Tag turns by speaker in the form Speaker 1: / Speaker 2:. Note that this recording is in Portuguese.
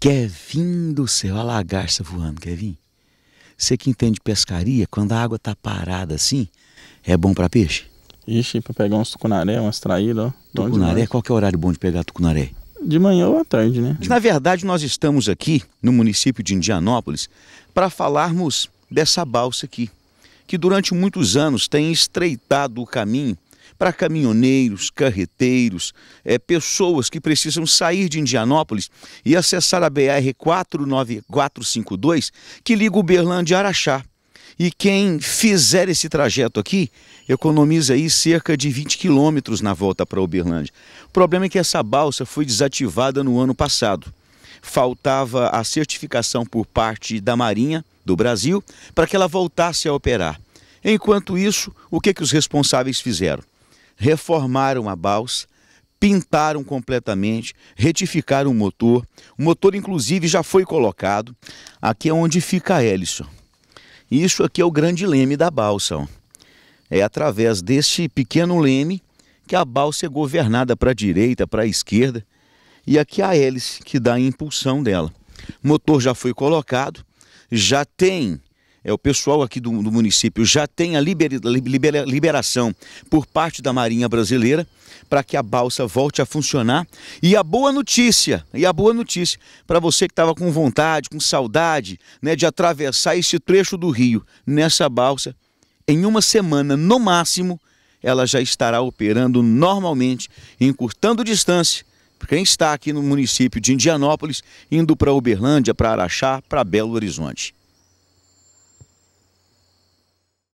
Speaker 1: Kevin do céu, a lagarça voando, Kevin. Você que entende pescaria, quando a água tá parada assim, é bom para peixe? Ixi, para pegar uns tucunaré, umas traíras, ó. Tucunaré, qual que é o horário bom de pegar tucunaré? De manhã ou à tarde, né?
Speaker 2: Na verdade, nós estamos aqui no município de Indianópolis para falarmos dessa balsa aqui, que durante muitos anos tem estreitado o caminho para caminhoneiros, carreteiros, é, pessoas que precisam sair de Indianópolis e acessar a BR 49452 que liga Uberlândia a Araxá. E quem fizer esse trajeto aqui economiza aí cerca de 20 quilômetros na volta para Uberlândia. O problema é que essa balsa foi desativada no ano passado. Faltava a certificação por parte da Marinha do Brasil para que ela voltasse a operar. Enquanto isso, o que, que os responsáveis fizeram? reformaram a balsa, pintaram completamente, retificaram o motor. O motor, inclusive, já foi colocado. Aqui é onde fica a hélice. Isso aqui é o grande leme da balsa. Ó. É através deste pequeno leme que a balsa é governada para a direita, para a esquerda. E aqui é a hélice que dá a impulsão dela. O motor já foi colocado, já tem é, o pessoal aqui do, do município já tem a liberação por parte da Marinha Brasileira para que a balsa volte a funcionar. E a boa notícia, e a boa notícia para você que estava com vontade, com saudade né, de atravessar esse trecho do rio nessa balsa, em uma semana no máximo, ela já estará operando normalmente, encurtando distância quem está aqui no município de Indianópolis, indo para Uberlândia, para Araxá, para Belo Horizonte.